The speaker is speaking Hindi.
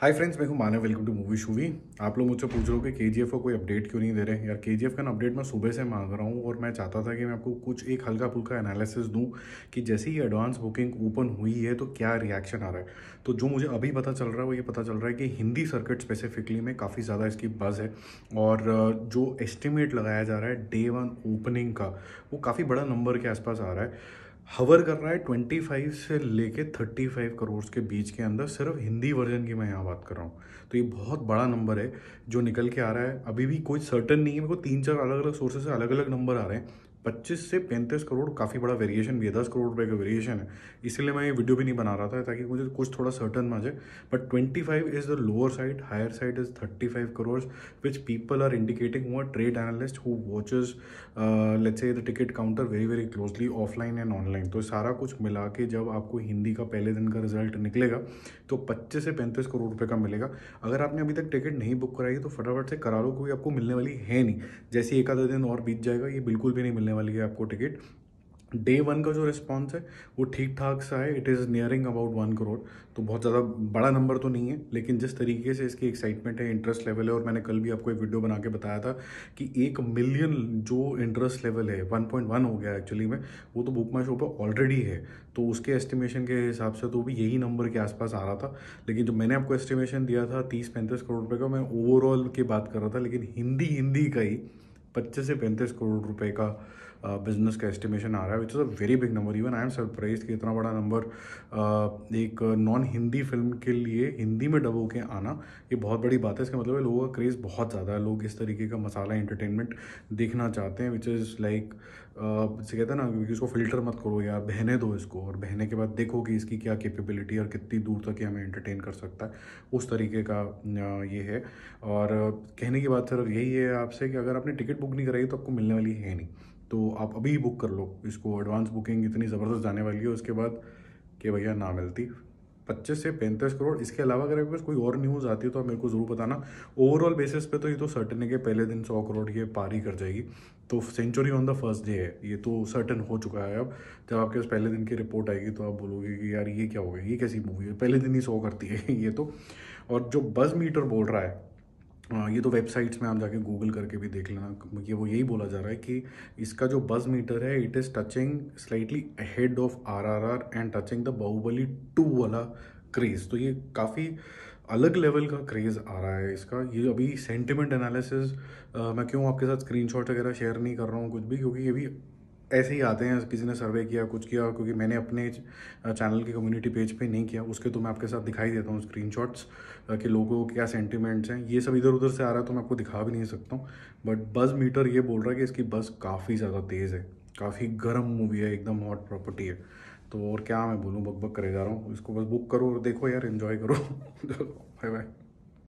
हाय फ्रेंड्स मैं हूँ मानव वेलकम टू मूवी शूवी आप लोग मुझसे पूछ रहे हो कि के जी एफ को कोई अपडेट क्यों नहीं दे रहे यार के जी एफ का अपडेट मैं सुबह से मांग रहा हूँ और मैं चाहता था कि मैं आपको कुछ एक हल्का फुल्का एनालिसिस दूँ कि जैसे ही एडवांस बुकिंग ओपन हुई है तो क्या रिएक्शन आ रहा है तो जो मुझे अभी पता चल रहा है वो ये पता चल रहा है कि हिंदी सर्किट स्पेसिफिकली में काफ़ी ज़्यादा इसकी बज़ है और जो एस्टिमेट लगाया जा रहा है डे वन ओपनिंग का वो काफ़ी बड़ा नंबर के आसपास आ रहा है हवर कर रहा है 25 से लेके 35 करोड़ के बीच के अंदर सिर्फ हिंदी वर्जन की मैं यहाँ बात कर रहा हूँ तो ये बहुत बड़ा नंबर है जो निकल के आ रहा है अभी भी कोई सर्टन नहीं है मेरे को तीन चार अलग अलग सोर्सेज से अलग अलग नंबर आ रहे हैं पच्चीस से पैंतीस करोड़ काफ़ी बड़ा वेरिएशन भी है दस करोड़ रुपए का वेरिएशन है इसीलिए मैं ये वीडियो भी नहीं बना रहा था ताकि मुझे कुछ थोड़ा सर्टन आ जाए but twenty five is the lower side higher side is thirty five crore which people are indicating हुआ trade analyst who watches let's the ticket counter very very closely offline and online तो सारा कुछ मिला के जब आपको हिंदी का पहले दिन का रिजल्ट निकलेगा तो पच्चीस से पैंतीस करोड़ रुपये का मिलेगा अगर आपने अभी तक टिकट नहीं बुक कराई तो फटाफट से करा लो क्योंकि आपको मिलने वाली है नहीं जैसे एक आधा दिन और बीत जाएगा ये बिल्कुल भी नहीं मिलने वाली है आपको टिकट डे वन का जो रिस्पॉन्स है वो ठीक ठाक सा है it is nearing about one crore तो बहुत ज़्यादा बड़ा नंबर तो नहीं है लेकिन जिस तरीके से इसकी एक्साइटमेंट है इंटरेस्ट लेवल है और मैंने कल भी आपको एक वीडियो बना के बताया था कि एक मिलियन जो इंटरेस्ट लेवल है 1.1 हो गया एक्चुअली में वो तो बुक माई शो पर ऑलरेडी है तो उसके एस्टिमेशन के हिसाब से तो भी यही नंबर के आसपास आ रहा था लेकिन जो मैंने आपको एस्टिमेशन दिया था तीस पैंतीस करोड़ रुपये का मैं ओवरऑल की बात कर रहा था लेकिन हिंदी हिंदी का ही पच्चीस से पैंतीस करोड़ रुपये का बिजनेस का एस्टिमेशन आ रहा है which is a very big number even I am surprise कि इतना बड़ा नंबर एक नॉन हिंदी फिल्म के लिए हिंदी में डब के आना ये बहुत बड़ी बात है इसका मतलब है लोगों का क्रेज़ बहुत ज़्यादा है लोग इस तरीके का मसाला एंटरटेनमेंट देखना चाहते हैं विच इज़ लाइक जैसे कहते हैं ना क्योंकि इसको फिल्टर मत करो यार बहने दो इसको और बहने के बाद देखो कि इसकी क्या कैपेबिलिटी और कितनी दूर तक ये हमें एंटरटेन कर सकता है उस तरीके का ये है और कहने की बात सिर्फ यही है आपसे कि अगर आपने टिकट बुक नहीं कराई तो आपको मिलने वाली है नहीं तो आप अभी ही बुक कर लो इसको एडवांस बुकिंग इतनी ज़बरदस्त जाने वाली है उसके बाद कि भैया ना मिलती पच्चीस से पैंतीस करोड़ इसके अलावा अगर आपके पास कोई और न्यूज़ आती है तो आप मेरे को ज़रूर बताना ओवरऑल बेसिस पे तो ये तो सर्टन है कि पहले दिन सौ करोड़ ये पार ही कर जाएगी तो century on the first day है ये तो सर्टन हो चुका है अब जब आपके पास पहले दिन की रिपोर्ट आएगी तो आप बोलोगे कि यार ये क्या हो गया ये कैसी मूवी है पहले दिन ही सौ करती है ये तो और जो बज़ मीटर बोल रहा है हाँ, ये तो वेबसाइट्स में आप जाके गूगल करके भी देख लेना ये वो यही बोला जा रहा है कि इसका जो बज मीटर है it is touching slightly ahead of R R R and touching the Baahubali two वाला क्रेज़ तो ये काफ़ी अलग लेवल का क्रेज़ आ रहा है इसका ये अभी सेंटिमेंट एनालिसिस मैं क्यों आपके साथ स्क्रीनशॉट वगैरह शेयर नहीं कर रहा हूँ कुछ भी क्योंकि ये भी ऐसे ही आते हैं किसी ने सर्वे किया कुछ किया और क्योंकि मैंने अपने चैनल के कम्युनिटी पेज पे नहीं किया उसके तो मैं आपके साथ दिखाई देता हूँ स्क्रीनशॉट्स कि लोगों के क्या सेंटिमेंट्स हैं ये सब इधर उधर से आ रहा है तो मैं आपको दिखा भी नहीं सकता हूँ बट बस मीटर ये बोल रहा है कि इसकी बस काफ़ी ज़्यादा तेज़ है काफ़ी गर्म मूवी है एकदम हॉट प्रॉपर्टी है तो और क्या मैं बोलूँ बक बक करे जा रहा हूँ इसको बस बुक करो और देखो यार इन्जॉय करो बाय बाय